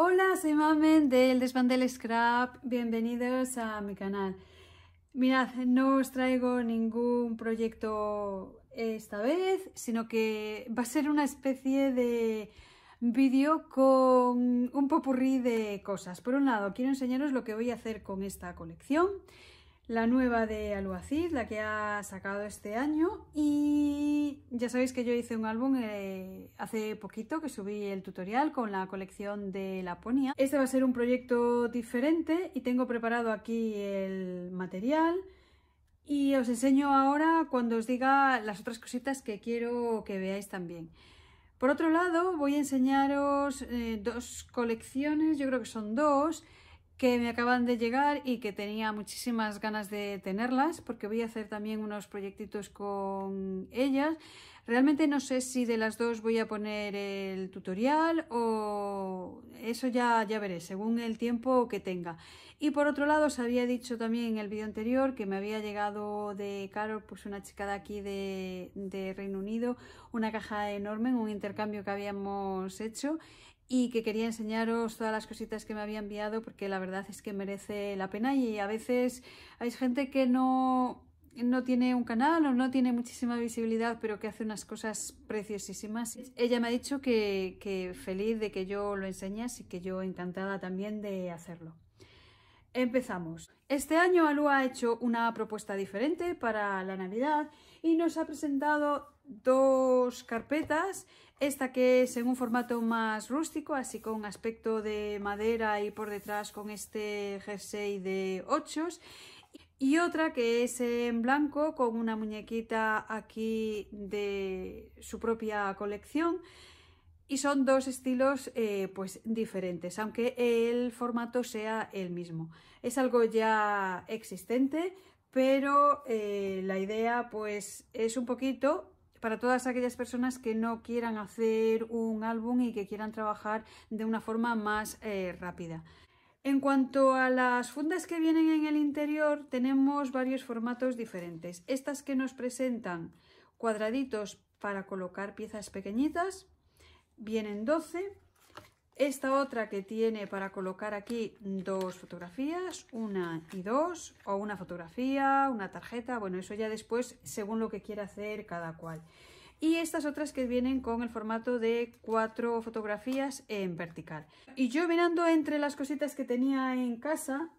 Hola, soy Mamen del Desvandel Scrap. Bienvenidos a mi canal. Mirad, no os traigo ningún proyecto esta vez, sino que va a ser una especie de vídeo con un popurrí de cosas. Por un lado, quiero enseñaros lo que voy a hacer con esta colección la nueva de Aluacid, la que ha sacado este año. Y ya sabéis que yo hice un álbum eh, hace poquito que subí el tutorial con la colección de Laponia. Este va a ser un proyecto diferente y tengo preparado aquí el material. Y os enseño ahora cuando os diga las otras cositas que quiero que veáis también. Por otro lado, voy a enseñaros eh, dos colecciones, yo creo que son dos, que me acaban de llegar y que tenía muchísimas ganas de tenerlas porque voy a hacer también unos proyectitos con ellas. Realmente no sé si de las dos voy a poner el tutorial o eso ya, ya veré, según el tiempo que tenga. Y por otro lado, os había dicho también en el vídeo anterior que me había llegado de Carol, pues una chica de aquí de, de Reino Unido, una caja enorme en un intercambio que habíamos hecho y que quería enseñaros todas las cositas que me había enviado porque la verdad es que merece la pena y a veces hay gente que no, no tiene un canal o no tiene muchísima visibilidad pero que hace unas cosas preciosísimas. Ella me ha dicho que, feliz de que yo lo enseñe y que yo encantada también de hacerlo. Empezamos. Este año Alu ha hecho una propuesta diferente para la Navidad y nos ha presentado dos carpetas, esta que es en un formato más rústico, así con aspecto de madera y por detrás con este jersey de ochos, y otra que es en blanco con una muñequita aquí de su propia colección y son dos estilos eh, pues diferentes, aunque el formato sea el mismo. Es algo ya existente, pero eh, la idea pues es un poquito para todas aquellas personas que no quieran hacer un álbum y que quieran trabajar de una forma más eh, rápida. En cuanto a las fundas que vienen en el interior, tenemos varios formatos diferentes. Estas que nos presentan cuadraditos para colocar piezas pequeñitas, vienen 12 esta otra que tiene para colocar aquí dos fotografías, una y dos, o una fotografía, una tarjeta, bueno, eso ya después según lo que quiera hacer cada cual. Y estas otras que vienen con el formato de cuatro fotografías en vertical. Y yo mirando entre las cositas que tenía en casa,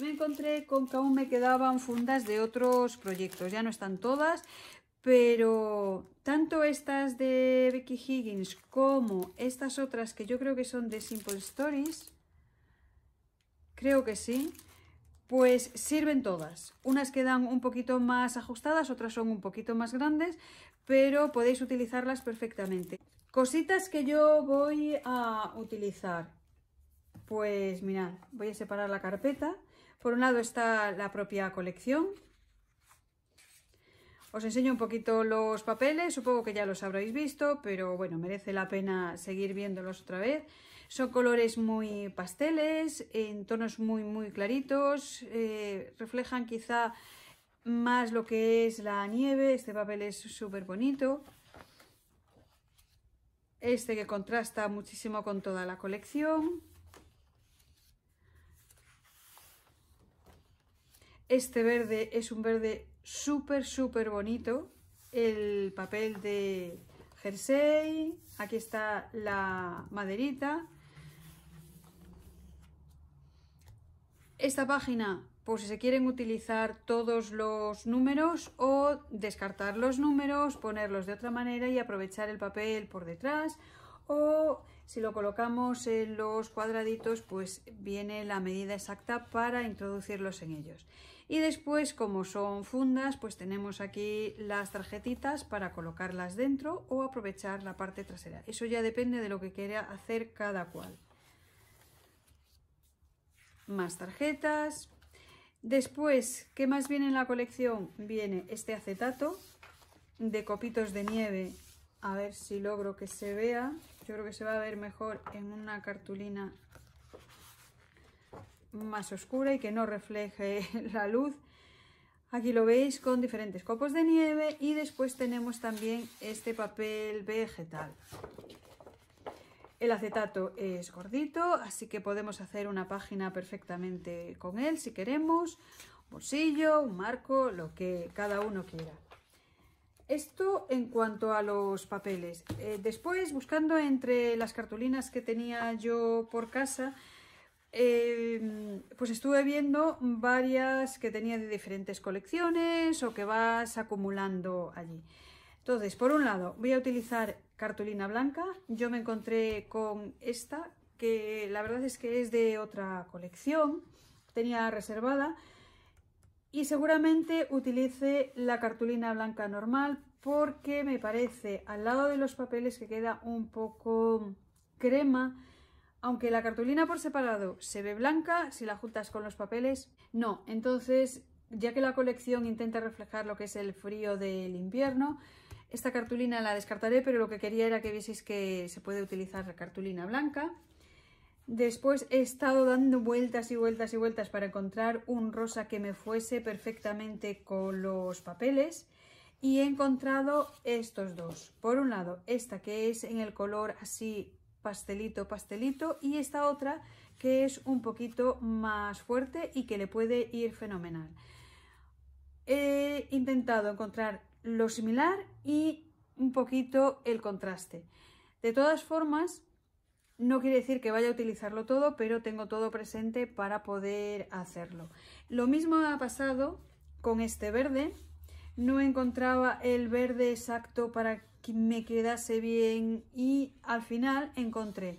me encontré con que aún me quedaban fundas de otros proyectos. Ya no están todas, pero tanto estas de Becky Higgins como estas otras que yo creo que son de Simple Stories, creo que sí, pues sirven todas. Unas quedan un poquito más ajustadas, otras son un poquito más grandes, pero podéis utilizarlas perfectamente. Cositas que yo voy a utilizar. Pues mirad, voy a separar la carpeta. Por un lado está la propia colección, os enseño un poquito los papeles, supongo que ya los habréis visto, pero bueno, merece la pena seguir viéndolos otra vez. Son colores muy pasteles, en tonos muy muy claritos, eh, reflejan quizá más lo que es la nieve, este papel es súper bonito. Este que contrasta muchísimo con toda la colección. Este verde es un verde súper, súper bonito el papel de jersey. Aquí está la maderita. Esta página, por si se quieren utilizar todos los números o descartar los números, ponerlos de otra manera y aprovechar el papel por detrás o si lo colocamos en los cuadraditos pues viene la medida exacta para introducirlos en ellos. Y después, como son fundas, pues tenemos aquí las tarjetitas para colocarlas dentro o aprovechar la parte trasera. Eso ya depende de lo que quiera hacer cada cual. Más tarjetas. Después, ¿qué más viene en la colección? Viene este acetato de copitos de nieve. A ver si logro que se vea. Yo creo que se va a ver mejor en una cartulina más oscura y que no refleje la luz. Aquí lo veis con diferentes copos de nieve y después tenemos también este papel vegetal. El acetato es gordito, así que podemos hacer una página perfectamente con él si queremos. Un bolsillo, un marco, lo que cada uno quiera. Esto en cuanto a los papeles. Eh, después, buscando entre las cartulinas que tenía yo por casa, Em, pues estuve viendo varias que tenía de diferentes colecciones o que vas acumulando allí. Entonces, por un lado, voy a utilizar cartulina blanca. Yo me encontré con esta, que la verdad es que es de otra colección, tenía reservada, y seguramente utilice la cartulina blanca normal porque me parece al lado de los papeles que queda un poco crema aunque la cartulina por separado se ve blanca, si la juntas con los papeles, no. Entonces, ya que la colección intenta reflejar lo que es el frío del invierno, esta cartulina la descartaré, pero lo que quería era que vieseis que se puede utilizar la cartulina blanca. Después he estado dando vueltas y vueltas y vueltas para encontrar un rosa que me fuese perfectamente con los papeles y he encontrado estos dos. Por un lado, esta que es en el color así pastelito, pastelito y esta otra que es un poquito más fuerte y que le puede ir fenomenal. He intentado encontrar lo similar y un poquito el contraste. De todas formas, no quiere decir que vaya a utilizarlo todo, pero tengo todo presente para poder hacerlo. Lo mismo ha pasado con este verde. No encontraba el verde exacto para que me quedase bien y al final encontré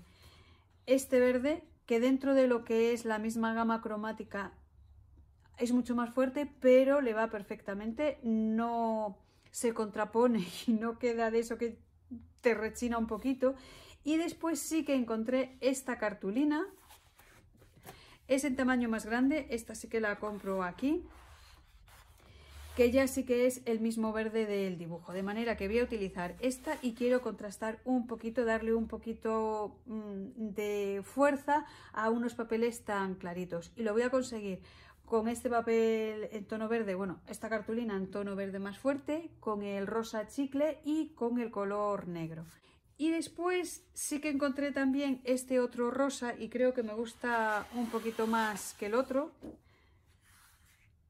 este verde que dentro de lo que es la misma gama cromática es mucho más fuerte pero le va perfectamente, no se contrapone y no queda de eso que te rechina un poquito y después sí que encontré esta cartulina es en tamaño más grande, esta sí que la compro aquí que ya sí que es el mismo verde del dibujo. De manera que voy a utilizar esta y quiero contrastar un poquito, darle un poquito mm, de fuerza a unos papeles tan claritos. Y lo voy a conseguir con este papel en tono verde, bueno, esta cartulina en tono verde más fuerte, con el rosa chicle y con el color negro. Y después sí que encontré también este otro rosa y creo que me gusta un poquito más que el otro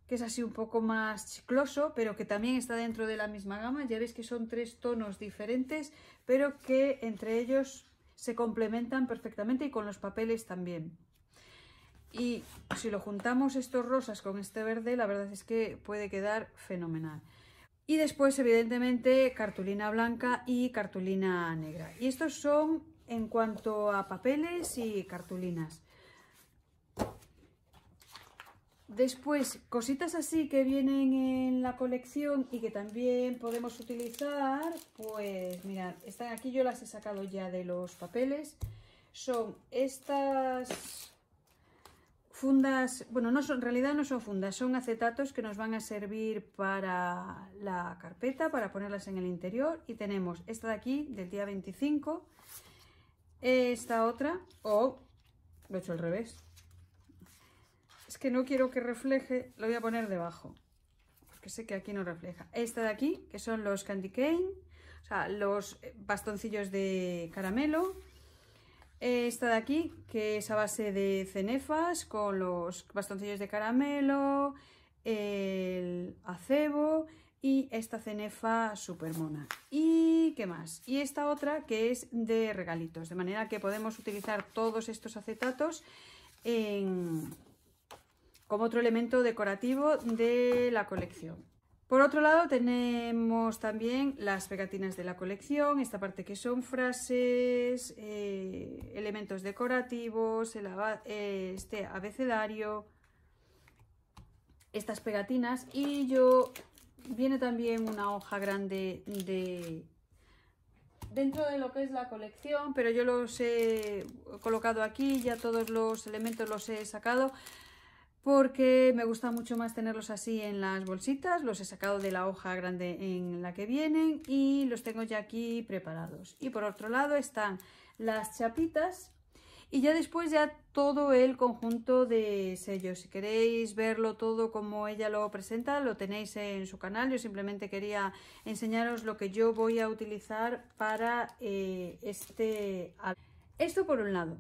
que es así un poco más chicloso, pero que también está dentro de la misma gama. Ya veis que son tres tonos diferentes, pero que entre ellos se complementan perfectamente y con los papeles también. Y si lo juntamos estos rosas con este verde, la verdad es que puede quedar fenomenal. Y después, evidentemente, cartulina blanca y cartulina negra. Y estos son en cuanto a papeles y cartulinas. Después, cositas así que vienen en la colección y que también podemos utilizar, pues mirad, están aquí, yo las he sacado ya de los papeles. Son estas fundas, bueno, no son, en realidad no son fundas, son acetatos que nos van a servir para la carpeta, para ponerlas en el interior. Y tenemos esta de aquí, del día 25, esta otra, o lo he hecho al revés, es que no quiero que refleje, lo voy a poner debajo. Porque sé que aquí no refleja. Esta de aquí, que son los candy cane, o sea, los eh, bastoncillos de caramelo. Esta de aquí, que es a base de cenefas, con los bastoncillos de caramelo, el acebo y esta cenefa super mona. ¿Y qué más? Y esta otra que es de regalitos, de manera que podemos utilizar todos estos acetatos en, como otro elemento decorativo de la colección. Por otro lado tenemos también las pegatinas de la colección, esta parte que son frases, eh, elementos decorativos, este abecedario, estas pegatinas y yo viene también una hoja grande de dentro de lo que es la colección, pero yo los he colocado aquí, ya todos los elementos los he sacado porque me gusta mucho más tenerlos así en las bolsitas, los he sacado de la hoja grande en la que vienen y los tengo ya aquí preparados. Y por otro lado están las chapitas y ya después ya todo el conjunto de sellos. Si queréis verlo todo como ella lo presenta, lo tenéis en su canal. Yo simplemente quería enseñaros lo que yo voy a utilizar para eh, este... Esto por un lado.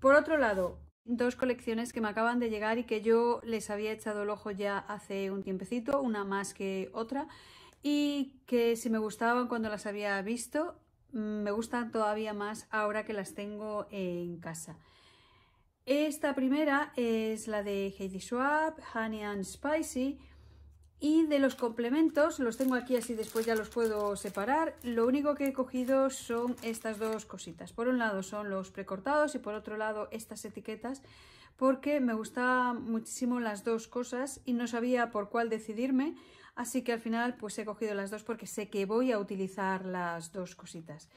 Por otro lado, dos colecciones que me acaban de llegar y que yo les había echado el ojo ya hace un tiempecito, una más que otra, y que si me gustaban cuando las había visto, mm, me gustan todavía más ahora que las tengo en casa. Esta primera es la de Heidi Schwab, Honey and Spicy, y de los complementos, los tengo aquí así después ya los puedo separar. Lo único que he cogido son estas dos cositas. Por un lado son los precortados y por otro lado estas etiquetas porque me gustaban muchísimo las dos cosas y no sabía por cuál decidirme. Así que al final pues he cogido las dos porque sé que voy a utilizar las dos cositas.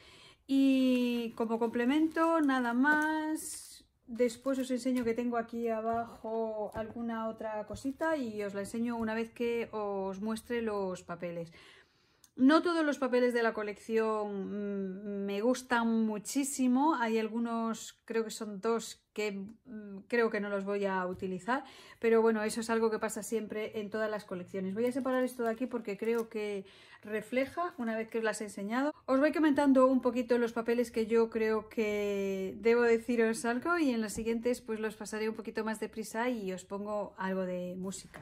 Y como complemento nada más, Después os enseño que tengo aquí abajo alguna otra cosita y os la enseño una vez que os muestre los papeles. No todos los papeles de la colección mm, me gustan muchísimo. Hay algunos, creo que son dos, que mm, creo que no los voy a utilizar. Pero bueno, eso es algo que pasa siempre en todas las colecciones. Voy a separar esto de aquí porque creo que refleja, una vez que os las he enseñado. Os voy comentando un poquito los papeles que yo creo que debo deciros algo. Y en las siguientes pues los pasaré un poquito más deprisa y os pongo algo de música.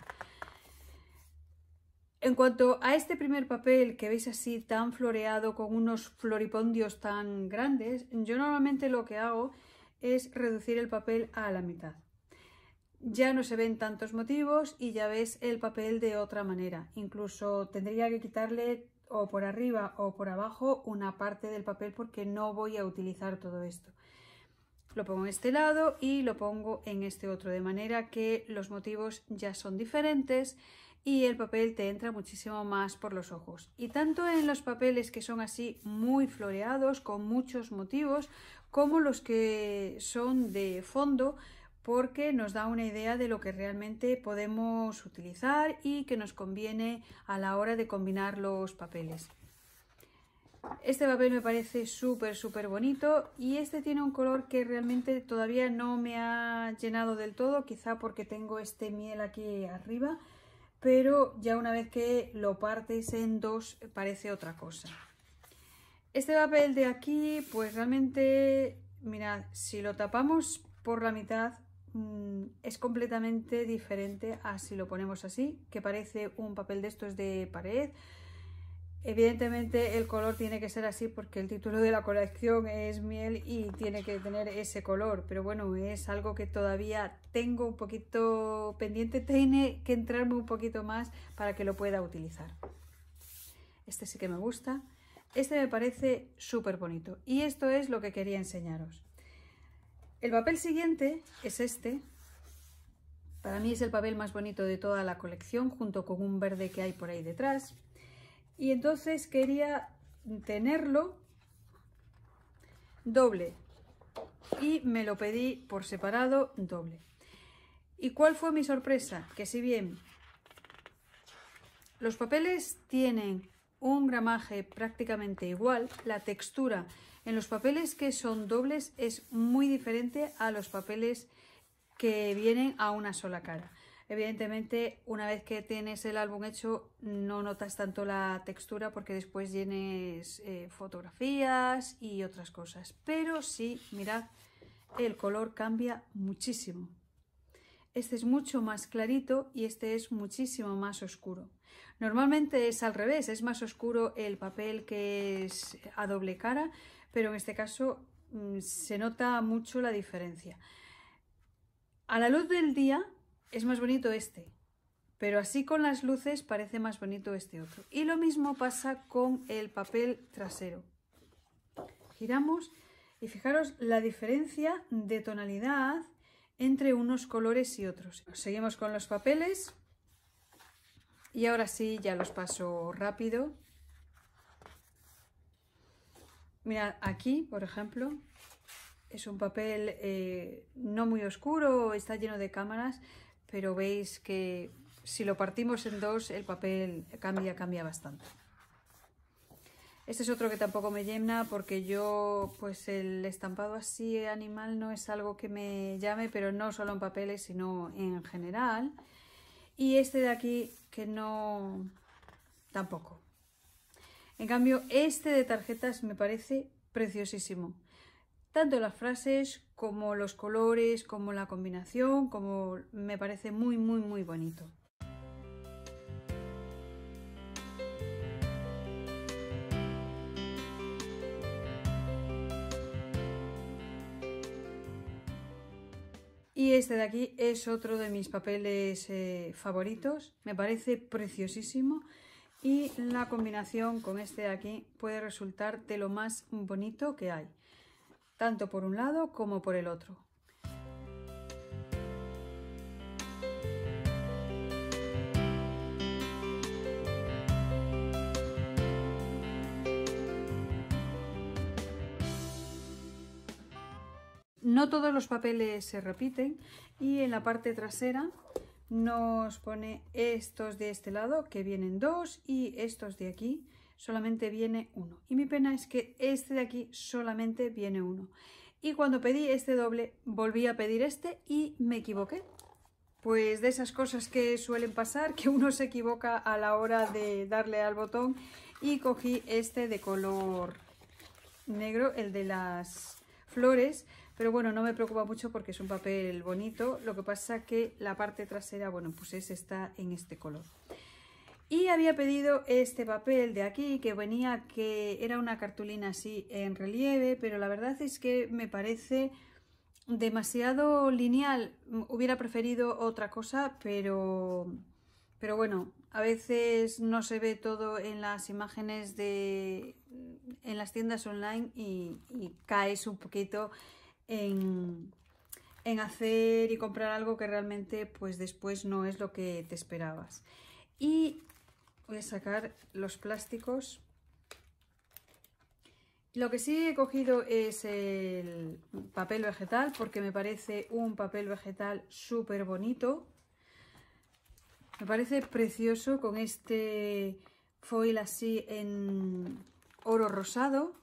En cuanto a este primer papel que veis así tan floreado con unos floripondios tan grandes, yo normalmente lo que hago es reducir el papel a la mitad. Ya no se ven tantos motivos y ya ves el papel de otra manera. Incluso tendría que quitarle o por arriba o por abajo una parte del papel porque no voy a utilizar todo esto. Lo pongo en este lado y lo pongo en este otro, de manera que los motivos ya son diferentes y el papel te entra muchísimo más por los ojos. Y tanto en los papeles que son así muy floreados, con muchos motivos, como los que son de fondo, porque nos da una idea de lo que realmente podemos utilizar y que nos conviene a la hora de combinar los papeles. Este papel me parece súper, súper bonito y este tiene un color que realmente todavía no me ha llenado del todo, quizá porque tengo este miel aquí arriba, pero ya una vez que lo partes en dos parece otra cosa. Este papel de aquí, pues realmente, mirad, si lo tapamos por la mitad mm, es completamente diferente a si lo ponemos así, que parece un papel de estos de pared, Evidentemente el color tiene que ser así porque el título de la colección es miel y tiene que tener ese color, pero bueno, es algo que todavía tengo un poquito pendiente, tiene que entrarme un poquito más para que lo pueda utilizar. Este sí que me gusta, este me parece súper bonito y esto es lo que quería enseñaros. El papel siguiente es este, para mí es el papel más bonito de toda la colección junto con un verde que hay por ahí detrás y entonces quería tenerlo doble y me lo pedí por separado doble. ¿Y cuál fue mi sorpresa? Que si bien los papeles tienen un gramaje prácticamente igual, la textura en los papeles que son dobles es muy diferente a los papeles que vienen a una sola cara. Evidentemente, una vez que tienes el álbum hecho, no notas tanto la textura porque después tienes eh, fotografías y otras cosas. Pero sí, mirad, el color cambia muchísimo. Este es mucho más clarito y este es muchísimo más oscuro. Normalmente es al revés, es más oscuro el papel que es a doble cara, pero en este caso mm, se nota mucho la diferencia. A la luz del día es más bonito este, pero así con las luces parece más bonito este otro. Y lo mismo pasa con el papel trasero. Giramos y fijaros la diferencia de tonalidad entre unos colores y otros. Seguimos con los papeles y ahora sí ya los paso rápido. Mirad, aquí, por ejemplo, es un papel eh, no muy oscuro, está lleno de cámaras, pero veis que si lo partimos en dos el papel cambia, cambia bastante. Este es otro que tampoco me llena porque yo, pues el estampado así animal no es algo que me llame, pero no solo en papeles, sino en general. Y este de aquí que no, tampoco. En cambio, este de tarjetas me parece preciosísimo tanto las frases como los colores, como la combinación, como me parece muy, muy, muy bonito. Y este de aquí es otro de mis papeles eh, favoritos, me parece preciosísimo y la combinación con este de aquí puede resultar de lo más bonito que hay tanto por un lado como por el otro. No todos los papeles se repiten y en la parte trasera nos pone estos de este lado que vienen dos y estos de aquí solamente viene uno. Y mi pena es que este de aquí solamente viene uno. Y cuando pedí este doble, volví a pedir este y me equivoqué. Pues de esas cosas que suelen pasar, que uno se equivoca a la hora de darle al botón. Y cogí este de color negro, el de las flores. Pero bueno, no me preocupa mucho porque es un papel bonito. Lo que pasa que la parte trasera, bueno, pues es está en este color. Y había pedido este papel de aquí que venía que era una cartulina así en relieve, pero la verdad es que me parece demasiado lineal. Hubiera preferido otra cosa, pero, pero bueno, a veces no se ve todo en las imágenes de en las tiendas online y, caes un poquito en, en hacer y comprar algo que realmente pues después no es lo que te esperabas. Y Voy a sacar los plásticos. Lo que sí he cogido es el papel vegetal porque me parece un papel vegetal súper bonito. Me parece precioso con este foil así en oro rosado.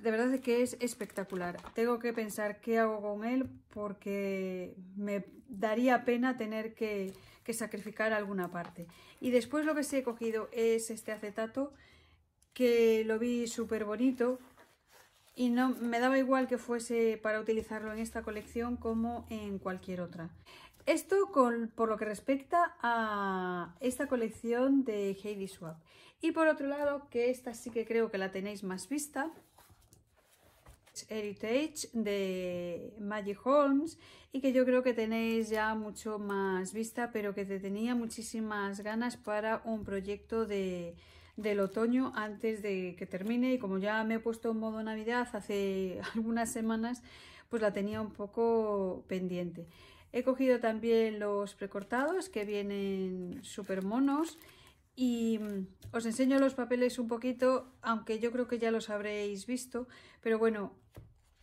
De verdad que es espectacular. Tengo que pensar qué hago con él porque me daría pena tener que que sacrificar alguna parte. Y después lo que sí he cogido es este acetato, que lo vi súper bonito y no me daba igual que fuese para utilizarlo en esta colección como en cualquier otra. Esto con, por lo que respecta a esta colección de Heidi Swap. Y por otro lado, que esta sí que creo que la tenéis más vista, Heritage de Maggie Holmes y que yo creo que tenéis ya mucho más vista, pero que te tenía muchísimas ganas para un proyecto de, del otoño antes de que termine y como ya me he puesto en modo navidad hace algunas semanas, pues la tenía un poco pendiente. He cogido también los precortados que vienen súper monos y mm, os enseño los papeles un poquito, aunque yo creo que ya los habréis visto, pero bueno,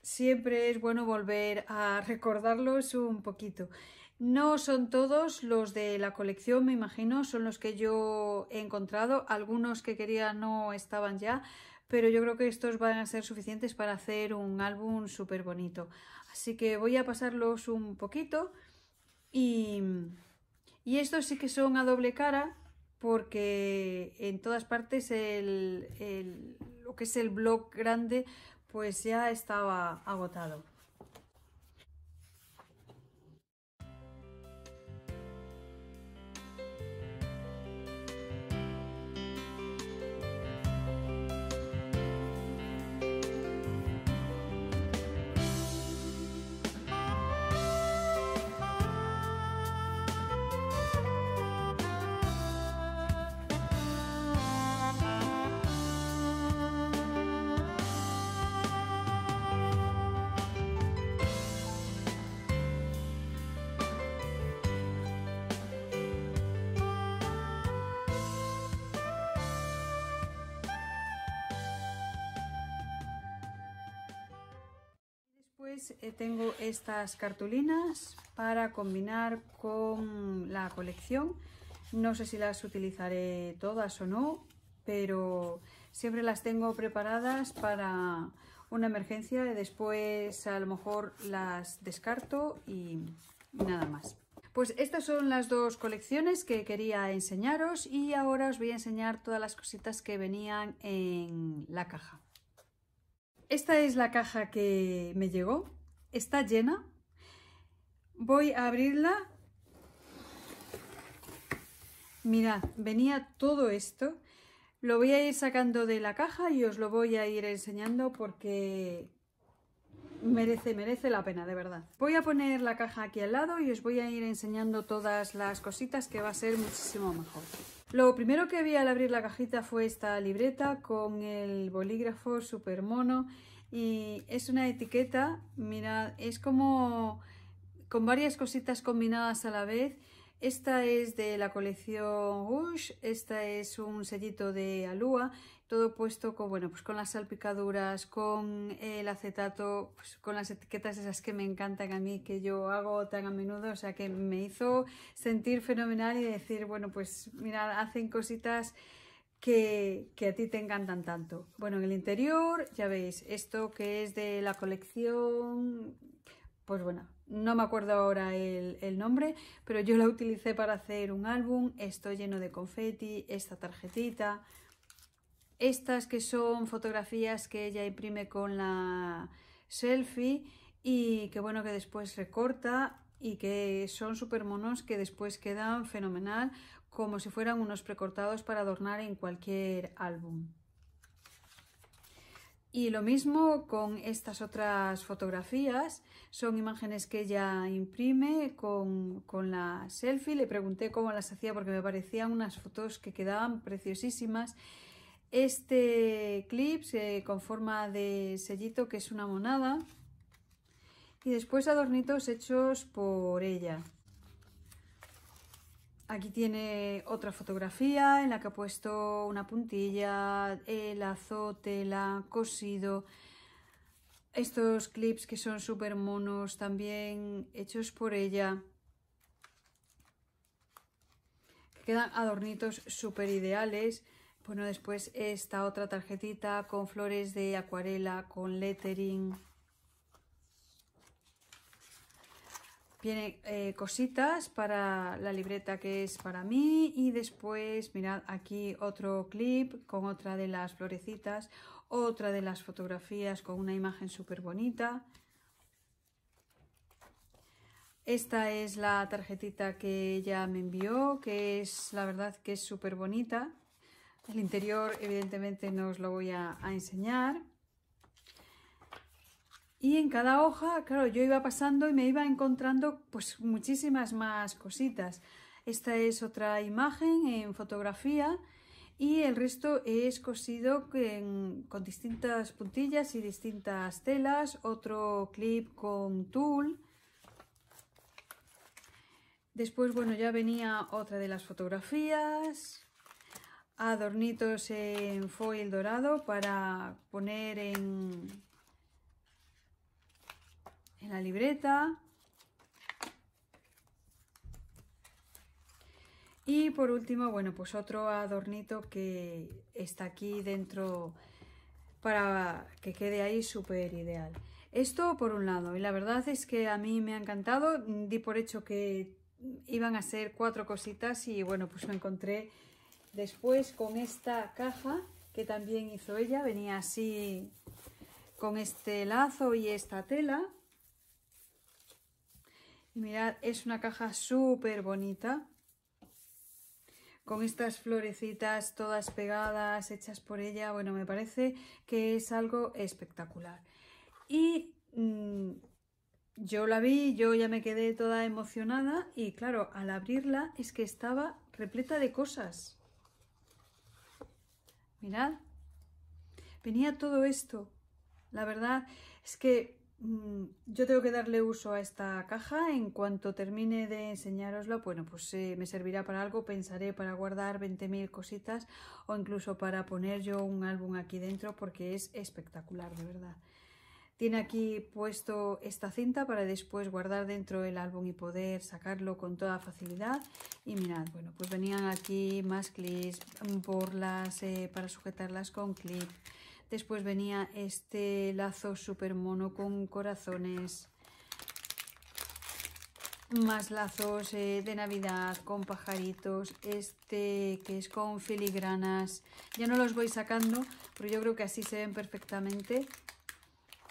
siempre es bueno volver a recordarlos un poquito. No son todos los de la colección, me imagino, son los que yo he encontrado, algunos que quería no estaban ya, pero yo creo que estos van a ser suficientes para hacer un álbum súper bonito. Así que voy a pasarlos un poquito y, estos sí que son a doble cara, porque en todas partes el, lo que es el blog grande pues ya estaba agotado. Eh, tengo estas cartulinas para combinar con la colección. No sé si las utilizaré todas o no, pero siempre las tengo preparadas para una emergencia. después a lo mejor las descarto y nada más. Pues estas son las dos colecciones que quería enseñaros y ahora os voy a enseñar todas las cositas que venían en la caja. Esta es la caja que me llegó. Está llena. Voy a abrirla. Mirad, venía todo esto. Lo voy a ir sacando de la caja y os lo voy a ir enseñando porque merece, merece la pena, de verdad. Voy a poner la caja aquí al lado y os voy a ir enseñando todas las cositas que va a ser muchísimo mejor. Lo primero que vi al abrir la cajita fue esta libreta con el bolígrafo super mono y es una etiqueta, mirad, es como con varias cositas combinadas a la vez esta es de la colección Rouge, esta es un sellito de alúa, todo puesto con, bueno, pues con las salpicaduras, con el acetato, pues con las etiquetas esas que me encantan a mí, que yo hago tan a menudo, o sea que me hizo sentir fenomenal y decir, bueno, pues mira, hacen cositas que, que a ti te encantan tanto. Bueno, en el interior ya veis, esto que es de la colección, pues bueno, no me acuerdo ahora el, nombre, pero yo la utilicé para hacer un álbum, esto lleno de confeti, esta tarjetita, estas que son fotografías que ella imprime con la selfie y que bueno que después recorta y que son súper monos que después quedan fenomenal como si fueran unos precortados para adornar en cualquier álbum. Y lo mismo con estas otras fotografías, son imágenes que ella imprime con, la selfie, le pregunté cómo las hacía porque me parecían unas fotos que quedaban preciosísimas. Este clip con forma de sellito que es una monada y después adornitos hechos por ella. Aquí tiene otra fotografía en la que ha puesto una puntilla, el azote, cosido. Estos clips que son súper monos, también hechos por ella. quedan adornitos súper ideales. Bueno, después esta otra tarjetita con flores de acuarela, con lettering. Viene eh, cositas para la libreta que es para mí y después mirad aquí otro clip con otra de las florecitas, otra de las fotografías con una imagen súper bonita. Esta es la tarjetita que ella me envió, que es la verdad que es súper bonita. El interior evidentemente no os lo voy a enseñar. Y en cada hoja, claro, yo iba pasando y me iba encontrando pues muchísimas más cositas. Esta es otra imagen en fotografía y el resto es cosido con distintas puntillas y distintas telas, otro clip con tul. Después, bueno, ya venía otra de las fotografías, adornitos en foil dorado para poner en, en la libreta. Y por último, bueno, pues otro adornito que está aquí dentro para que quede ahí súper ideal. Esto por un lado, y la verdad es que a mí me ha encantado, di por hecho que iban a ser cuatro cositas y bueno, pues me encontré después con esta caja que también hizo ella, venía así con este lazo y esta tela Mirad, es una caja súper bonita. Con estas florecitas todas pegadas, hechas por ella. Bueno, me parece que es algo espectacular. Y mm, yo la vi, yo ya me quedé toda emocionada. Y claro, al abrirla es que estaba repleta de cosas. Mirad, venía todo esto. La verdad es que Mm, yo tengo que darle uso a esta caja. En cuanto termine de enseñároslo, bueno, pues eh, me servirá para algo. Pensaré para guardar 20.000 cositas o incluso para poner yo un álbum aquí dentro porque es espectacular, de verdad. Tiene aquí puesto esta cinta para después guardar dentro el álbum y poder sacarlo con toda facilidad. Y mirad, bueno, pues venían aquí más clips, mm, eh, para sujetarlas con clip. Después venía este lazo super mono con corazones. Más lazos eh, de Navidad con pajaritos. Este que es con filigranas. Ya no los voy sacando, pero yo creo que así se ven perfectamente.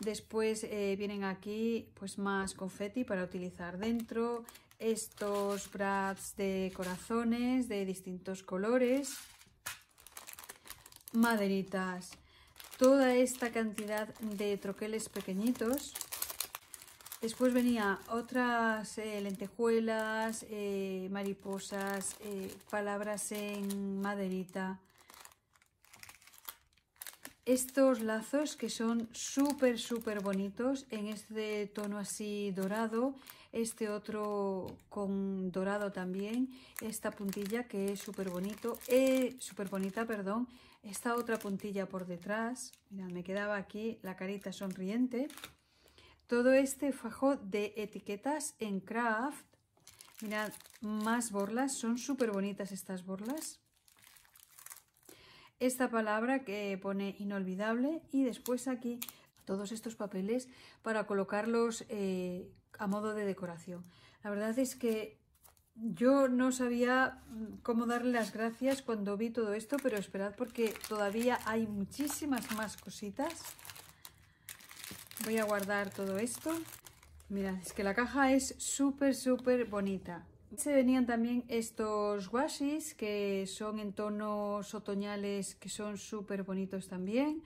Después eh, vienen aquí pues más confeti para utilizar dentro. Estos brads de corazones de distintos colores. Maderitas toda esta cantidad de troqueles pequeñitos. Después venía otras eh, lentejuelas, eh, mariposas, eh, palabras en maderita. Estos lazos que son súper, súper bonitos en este tono así dorado, este otro con dorado también, esta puntilla que es súper bonito, súper bonita, perdón, esta otra puntilla por detrás, mirad, me quedaba aquí la carita sonriente, todo este fajo de etiquetas en craft, mirad, más borlas, son súper bonitas estas borlas, esta palabra que pone inolvidable y después aquí todos estos papeles para colocarlos eh, a modo de decoración. La verdad es que yo no sabía mm, cómo darle las gracias cuando vi todo esto, pero esperad porque todavía hay muchísimas más cositas. Voy a guardar todo esto. Mirad, es que la caja es súper, súper bonita. Se venían también estos washis que son en tonos otoñales que son súper bonitos también.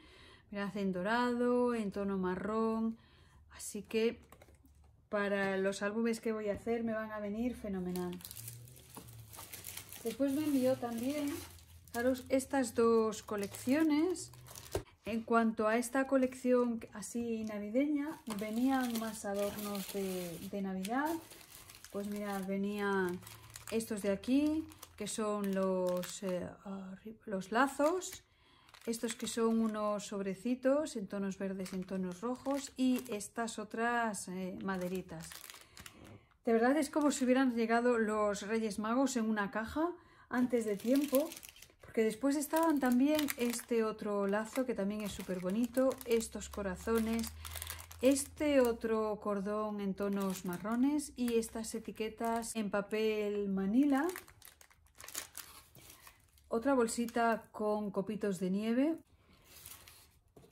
Mirad, en dorado, en tono marrón. Así que para los álbumes que voy a hacer me van a venir fenomenal. Después me envió también estas dos colecciones. En cuanto a esta colección así navideña, venían más adornos de, Navidad. Pues mirad, venían estos de aquí, que son los, eh, ah, los lazos estos que son unos sobrecitos en tonos verdes y en tonos rojos y estas otras eh, maderitas. De verdad es como si hubieran llegado los Reyes Magos en una caja antes de tiempo, porque después estaban también este otro lazo que también es súper bonito, estos corazones, este otro cordón en tonos marrones y estas etiquetas en papel manila otra bolsita con copitos de nieve.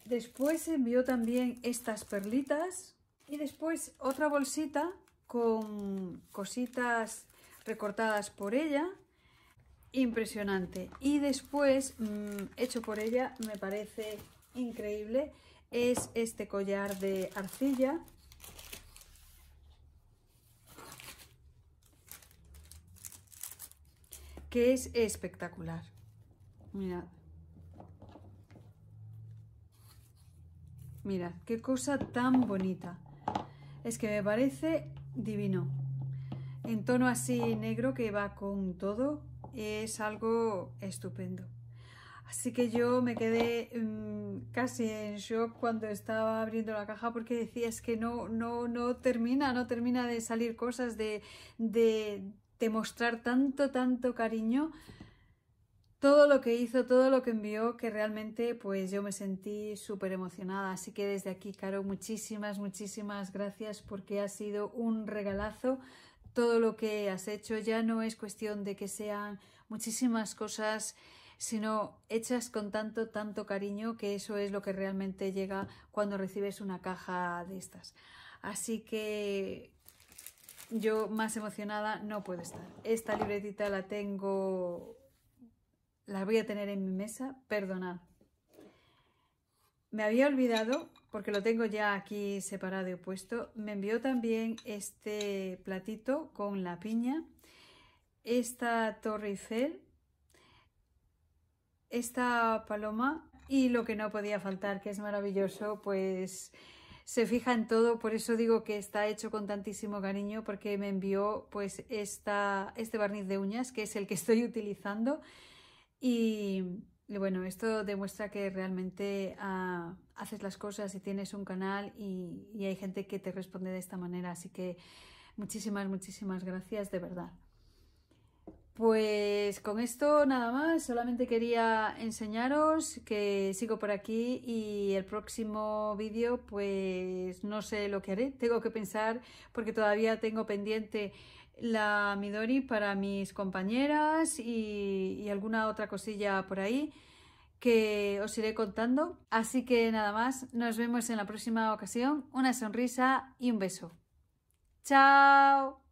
Después envió también estas perlitas. Y después otra bolsita con cositas recortadas por ella. Impresionante. Y después, mm, hecho por ella, me parece increíble, es este collar de arcilla que es espectacular. Mirad. Mirad, qué cosa tan bonita. Es que me parece divino. En tono así negro que va con todo, es algo estupendo. Así que yo me quedé mm, casi en shock cuando estaba abriendo la caja porque decía es que no, no, no termina, no termina de salir cosas de, de, mostrar tanto, tanto cariño, todo lo que hizo, todo lo que envió, que realmente pues yo me sentí súper emocionada. Así que desde aquí, Caro, muchísimas, muchísimas gracias porque ha sido un regalazo todo lo que has hecho. Ya no es cuestión de que sean muchísimas cosas sino hechas con tanto, tanto cariño que eso es lo que realmente llega cuando recibes una caja de estas. Así que yo más emocionada no puedo estar. Esta libretita la tengo, la voy a tener en mi mesa, perdonad. Me había olvidado, porque lo tengo ya aquí separado y opuesto, me envió también este platito con la piña, esta torricel, esta paloma y lo que no podía faltar, que es maravilloso, pues se fija en todo, por eso digo que está hecho con tantísimo cariño porque me envió pues esta, este barniz de uñas que es el que estoy utilizando y, bueno, esto demuestra que realmente ah, haces las cosas y tienes un canal y hay gente que te responde de esta manera, así que muchísimas, muchísimas gracias de verdad. Pues con esto nada más, solamente quería enseñaros que sigo por aquí y el próximo vídeo pues no sé lo que haré, tengo que pensar porque todavía tengo pendiente la Midori para mis compañeras y, alguna otra cosilla por ahí que os iré contando. Así que nada más, nos vemos en la próxima ocasión, una sonrisa y un beso. ¡Chao!